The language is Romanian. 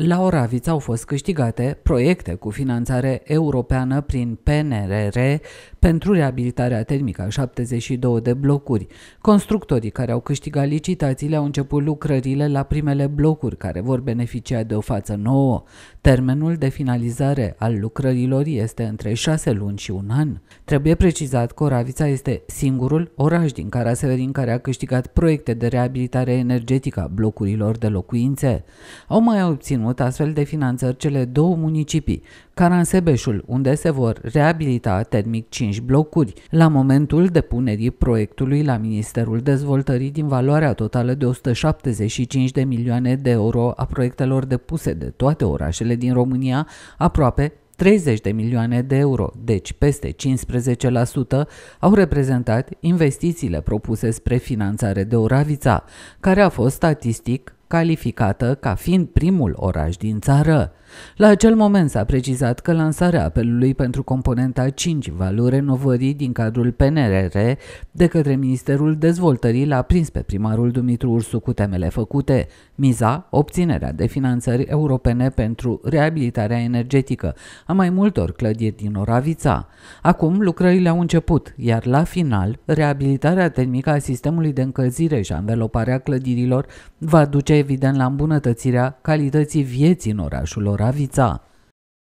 La Oraviț au fost câștigate proiecte cu finanțare europeană prin PNRR pentru reabilitarea termică a 72 de blocuri. Constructorii care au câștigat licitațiile au început lucrările la primele blocuri care vor beneficia de o față nouă. Termenul de finalizare al lucrărilor este între 6 luni și un an. Trebuie precizat că Oravița este singurul oraș din Severin care a câștigat proiecte de reabilitare energetică a blocurilor de locuințe. Au mai obținut astfel de finanțări cele două municipii, Caransebeșul, unde se vor reabilita termic 5 blocuri. La momentul depunerii proiectului la Ministerul Dezvoltării din valoarea totală de 175 de milioane de euro a proiectelor depuse de toate orașele din România, aproape 30 de milioane de euro, deci peste 15%, au reprezentat investițiile propuse spre finanțare de Oravița, care a fost statistic calificată ca fiind primul oraș din țară. La acel moment s-a precizat că lansarea apelului pentru componenta 5 valori renovării din cadrul PNRR de către Ministerul Dezvoltării l-a prins pe primarul Dumitru Ursu cu temele făcute. Miza, obținerea de finanțări europene pentru reabilitarea energetică a mai multor clădiri din Oravița. Acum lucrările au început, iar la final, reabilitarea termică a sistemului de încălzire și anveloparea clădirilor va duce evident la îmbunătățirea calității vieții în orașul Oravița. Raviza